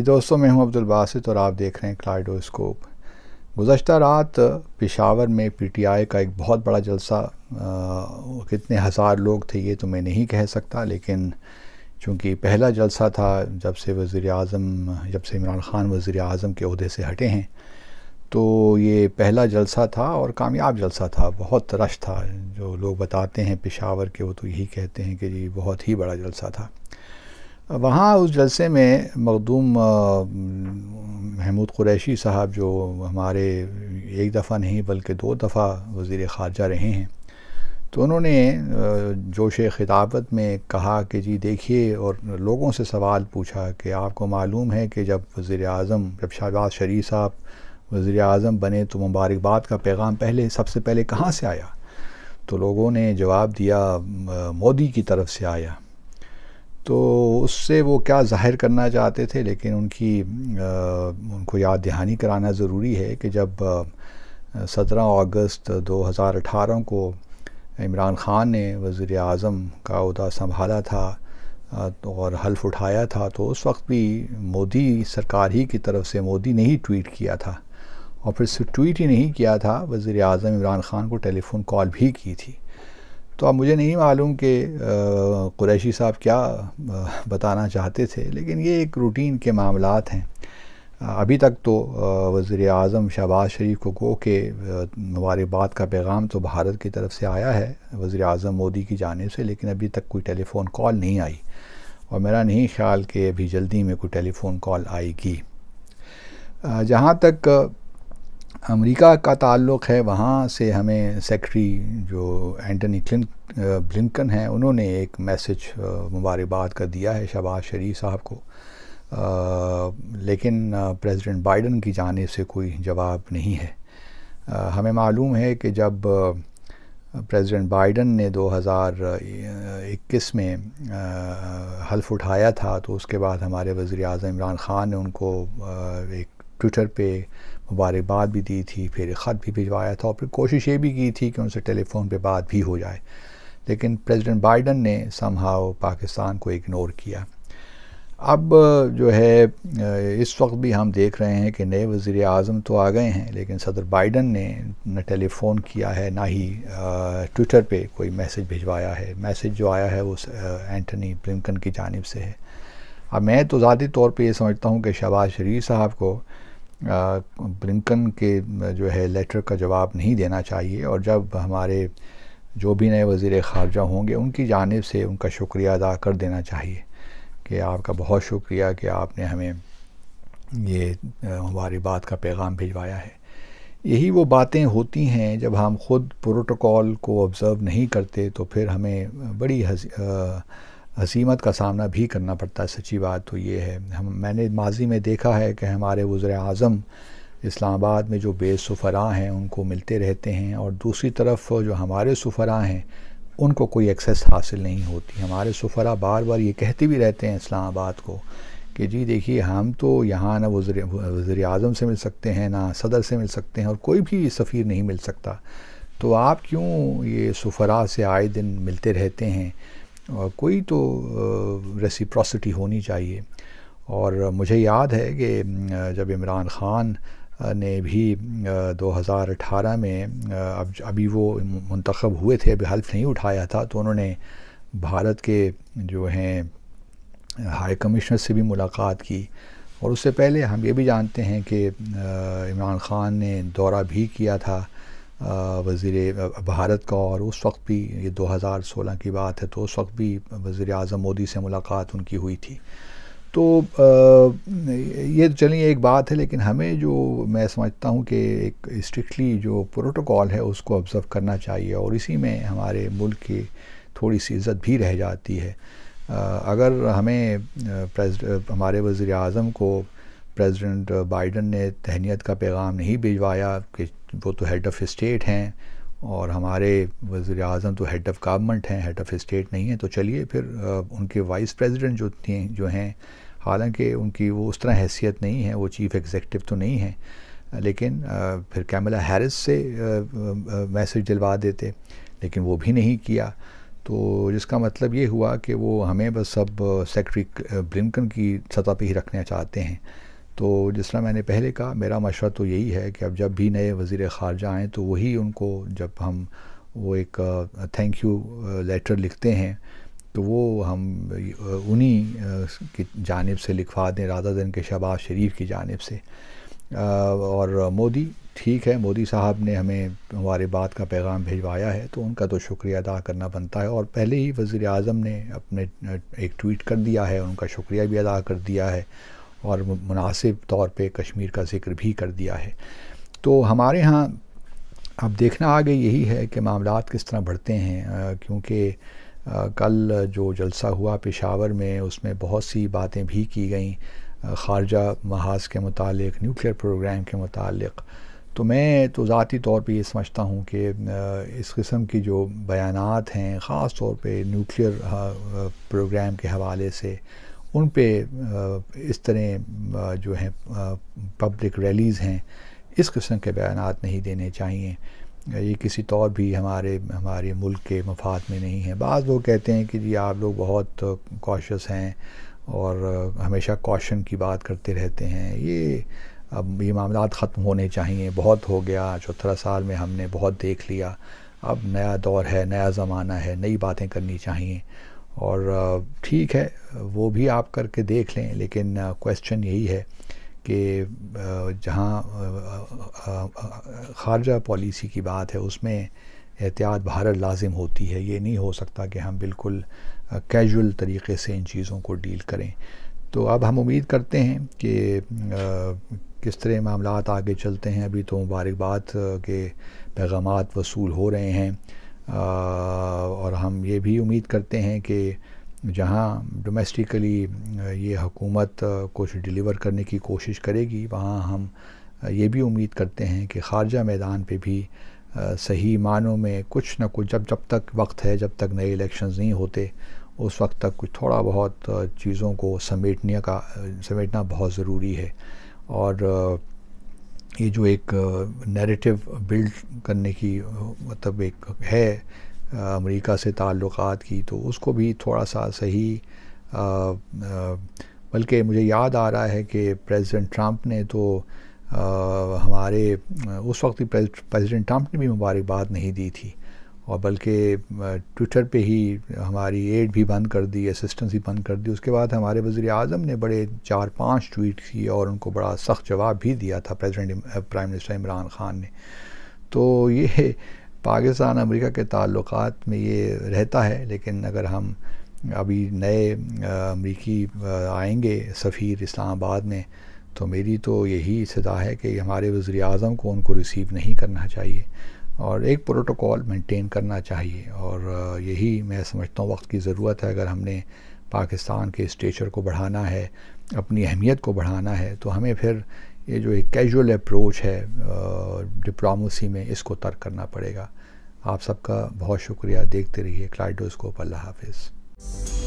जी दोस्तों मैं हूं अब्दुल बासित और आप देख रहे हैं क्लाइडोस्कोप गुजशत रात पिशावर में पीटीआई का एक बहुत बड़ा जलसा आ, कितने हज़ार लोग थे ये तो मैं नहीं कह सकता लेकिन चूँकि पहला जलसा था जब से वज़ी अजम जब से इमरान ख़ान वज़ी अजम के अहदे से हटे हैं तो ये पहला जलसा था और कामयाब जलसा था बहुत रश था जो लोग बताते हैं पिशावर के वो तो यही कहते हैं कि जी बहुत ही बड़ा जलसा था वहाँ उस जलसे में मखदूम महमूद कुरैशी साहब जो हमारे एक दफ़ा नहीं बल्कि दो दफ़ा वज़ी ख़ारजा रहे हैं तो उन्होंने जोश खिताबत में कहा कि जी देखिए और लोगों से सवाल पूछा कि आपको मालूम है कि जब वज़ी अजम जब शहबाज शरीफ साहब वज़ी अजम बने तो मुबारकबाद का पैगाम पहले सबसे पहले कहाँ से आया तो लोगों ने जवाब दिया मोदी की तरफ से आया तो उससे वो क्या जाहिर करना चाहते थे लेकिन उनकी आ, उनको याद दहानी कराना ज़रूरी है कि जब सत्रह अगस्त 2018 को इमरान ख़ान ने वज़ी अजम का अहदा संभाला था और हल्फ उठाया था तो उस वक्त भी मोदी सरकार ही की तरफ से मोदी ने ही ट्वीट किया था और फिर सिर्फ ट्वीट ही नहीं किया था वज़ी अजम इमरान ख़ान को टेलीफोन कॉल भी की थी तो अब मुझे नहीं मालूम कि कुरैशी साहब क्या बताना चाहते थे लेकिन ये एक रूटीन के मामला हैं अभी तक तो वज़ी अजम शहबाज शरीफ को गो के मुबारकबाद का पैगाम तो भारत की तरफ से आया है वज़ी अजम मोदी की जानब से लेकिन अभी तक कोई टेलीफ़ोन कॉल नहीं आई और मेरा नहीं ख्याल कि अभी जल्दी में कोई टेलीफ़ोन कॉल आएगी जहाँ तक अमेरिका का ताल्लुक़ है वहाँ से हमें सेक्रेटरी जो एंटनी क्लिन ब्लिंकन हैं उन्होंने एक मैसेज मुबारकबाद का दिया है शहबाज शरीफ साहब को आ, लेकिन प्रेसिडेंट बाइडन की जानब से कोई जवाब नहीं है आ, हमें मालूम है कि जब प्रेसिडेंट बाइडन ने 2021 में हल्फ उठाया था तो उसके बाद हमारे वज़ी अजम इमरान ख़ान ने उनको एक ट्विटर पे मुबारकबाद भी दी थी फिर ख़त भी भिजवाया था और फिर कोशिश ये भी की थी कि उनसे टेलीफोन पे बात भी हो जाए लेकिन प्रेसिडेंट बाइडन ने समहाव पाकिस्तान को इग्नोर किया अब जो है इस वक्त भी हम देख रहे हैं कि नए वज़ी अजम तो आ गए हैं लेकिन सदर बाइडन ने न टेलीफ़ोन किया है ना ही ट्विटर पे कोई मैसेज भिजवाया है मैसेज जो आया है वो एंटनी ब्लिंकन की जानब से है अब मैं तो ज़ाती तौर पे ये समझता हूँ कि शहबाज शरीफ साहब को ब्रिंकन के जो है लेटर का जवाब नहीं देना चाहिए और जब हमारे जो भी नए वज़ी ख़ारजा होंगे उनकी जानब से उनका शुक्रिया अदा कर देना चाहिए कि आपका बहुत शुक्रिया कि आपने हमें ये हमारी बात का पैगाम भिजवाया है यही वो बातें होती हैं जब हम ख़ुद प्रोटोकॉल को ऑब्ज़र्व नहीं करते तो फिर हमें बड़ी हज़... आ, हसीमत का सामना भी करना पड़ता है सच्ची बात तो ये है हम मैंने माजी में देखा है कि हमारे वज़र अज़म इस्लामाबाद में जो बेसफरा हैं उनको मिलते रहते हैं और दूसरी तरफ जो हमारे सफरा हैं उनको कोई एक्सेस हासिल नहीं होती हमारे सफरा बार बार ये कहते भी रहते हैं इस्लामाबाद को कि जी देखिए हम तो यहाँ ना वज़र अजम से मिल सकते हैं ना सदर से मिल सकते हैं और कोई भी सफ़ीर नहीं मिल सकता तो आप क्यों ये सफरा से आए दिन मिलते रहते हैं और कोई तो रेसिप्रोसिटी होनी चाहिए और मुझे याद है कि जब इमरान ख़ान ने भी 2018 में अब अभी वो मंतखब हुए थे अभी हल्फ नहीं उठाया था तो उन्होंने भारत के जो हैं हाई कमिश्नर से भी मुलाकात की और उससे पहले हम ये भी जानते हैं कि इमरान ख़ान ने दौरा भी किया था वज़ी भारत का और उस वक्त भी ये 2016 की बात है तो उस वक्त भी वज़ी अजम मोदी से मुलाकात उनकी हुई थी तो ये चलिए एक बात है लेकिन हमें जो मैं समझता हूँ कि एक स्ट्रिक्टली जो प्रोटोकॉल है उसको ऑब्ज़र्व करना चाहिए और इसी में हमारे मुल्क की थोड़ी सी इज़्ज़त भी रह जाती है अगर हमें हमारे वज़ी अजम को प्रेसिडेंट बाइडन uh, ने तहनीत का पैगाम नहीं भिजवाया कि वो तो हेड ऑफ़ स्टेट हैं और हमारे वज़ी अजम तो हेड ऑफ़ गवर्नमेंट हैं हेड ऑफ़ स्टेट नहीं है तो चलिए फिर uh, उनके वाइस प्रेसिडेंट जो थी जो हैं हालांकि उनकी वो उस तरह हैसियत नहीं है वो चीफ़ एग्जेक्टिव तो नहीं है लेकिन uh, फिर कैमला हैरिस से मैसेज दिलवा देते लेकिन वो भी नहीं किया तो जिसका मतलब ये हुआ कि वो हमें बस सब सेक्रेटरी ब्लिंकन की सतह पे ही रखना चाहते हैं तो जिस तरह मैंने पहले कहा मेरा मशवरा तो यही है कि अब जब भी नए वज़ी ख़ारजा आएँ तो वही उनको जब हम वो एक थैंक यू लेटर लिखते हैं तो वो हम उन्हीं की जानब से लिखवा दें राधा दिन के शहबाज शरीफ की जानब से और मोदी ठीक है मोदी साहब ने हमें हमारे बात का पैगाम भिजवाया है तो उनका तो शुक्रिया अदा करना बनता है और पहले ही वज़ी अजम ने अपने एक ट्वीट कर दिया है उनका शुक्रिया भी अदा कर दिया है और मुनासिब तौर पे कश्मीर का जिक्र भी कर दिया है तो हमारे यहाँ अब देखना आगे यही है कि मामला किस तरह बढ़ते हैं क्योंकि कल जो जलसा हुआ पेशावर में उसमें बहुत सी बातें भी की गई खारजा महाज के मतलब न्यूक्लियर प्रोग्राम के मतलब तो मैं तो ज़ाती तौर पे ये समझता हूँ कि इस किस्म की जो बयानात हैं ख़ास तौर पे न्यूक्लियर प्रोग्राम के हवाले से उन पे इस तरह जो है पब्लिक रैलीज़ हैं इस किस्म के बयान नहीं देने चाहिए ये किसी तौर भी हमारे हमारे मुल्क के मफाद में नहीं है बाज़ लोग कहते हैं कि जी आप लोग बहुत कॉशस हैं और हमेशा कॉशन की बात करते रहते हैं ये अब ये मामला ख़त्म होने चाहिए बहुत हो गया चौथरा साल में हमने बहुत देख लिया अब नया दौर है नया ज़माना है नई बातें करनी चाहिए और ठीक है वो भी आप करके देख लें लेकिन क्वेश्चन यही है कि जहाँ खारजा पॉलिसी की बात है उसमें एहतियात भारत लाजिम होती है ये नहीं हो सकता कि हम बिल्कुल कैजुअल तरीके से इन चीज़ों को डील करें तो अब हम उम्मीद करते हैं कि किस तरह मामला आगे चलते हैं अभी तो मुबारकबाद के पैगाम वसूल हो रहे हैं और हम ये भी उम्मीद करते हैं कि जहाँ डोमेस्टिकली ये हुकूमत कुछ डिलीवर करने की कोशिश करेगी वहाँ हम ये भी उम्मीद करते हैं कि खारजा मैदान पे भी सही मानों में कुछ ना कुछ जब जब तक वक्त है जब तक नए इलेक्शंस नहीं होते उस वक्त तक कुछ थोड़ा बहुत चीज़ों को समेटने का समेटना बहुत ज़रूरी है और ये जो एक नैरेटिव बिल्ड करने की मतलब एक है अमेरिका से ताल्लुकात की तो उसको भी थोड़ा सा सही बल्कि मुझे याद आ रहा है कि प्रेसिडेंट ट्रंप ने तो आ, हमारे उस वक्त प्रेसिडेंट ट्रंप ने भी मुबारकबाद नहीं दी थी और बल्कि ट्विटर पे ही हमारी एड भी बंद कर दी असिस्टेंस भी बंद कर दी उसके बाद हमारे वज़ी अजम ने बड़े चार पाँच ट्वीट किए और उनको बड़ा सख्त जवाब भी दिया था president prime minister Imran Khan ने तो ये पाकिस्तान अमेरिका के ताल्लुक में ये रहता है लेकिन अगर हम अभी नए अमरीकी आएंगे सफ़ीर इस्लामाबाद में तो मेरी तो यही सदा है कि हमारे वज़ी अजम को उनको रिसीव नहीं करना चाहिए और एक प्रोटोकॉल मेंटेन करना चाहिए और यही मैं समझता हूँ वक्त की ज़रूरत है अगर हमने पाकिस्तान के स्टेचर को बढ़ाना है अपनी अहमियत को बढ़ाना है तो हमें फिर ये जो एक कैजुअल अप्रोच है डिप्लोमेसी में इसको तर्क करना पड़ेगा आप सबका बहुत शुक्रिया देखते रहिए क्लाइडोस्कोप अल्लाह हाफिज़